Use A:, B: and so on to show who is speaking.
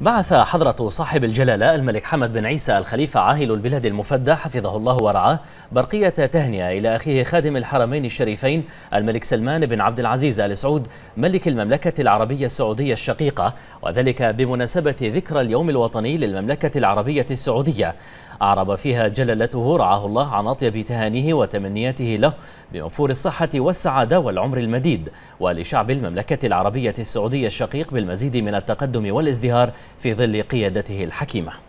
A: بعث حضرة صاحب الجلالة الملك حمد بن عيسى الخليفة عاهل البلاد المفدى حفظه الله ورعاه برقية تهنئة إلى أخيه خادم الحرمين الشريفين الملك سلمان بن عبد العزيز آل سعود ملك المملكة العربية السعودية الشقيقة وذلك بمناسبة ذكرى اليوم الوطني للمملكة العربية السعودية أعرب فيها جلالته رعاه الله عن أطيب تهانيه وتمنياته له بمنفور الصحة والسعادة والعمر المديد ولشعب المملكة العربية السعودية الشقيق بالمزيد من التقدم والازدهار في ظل قيادته الحكيمة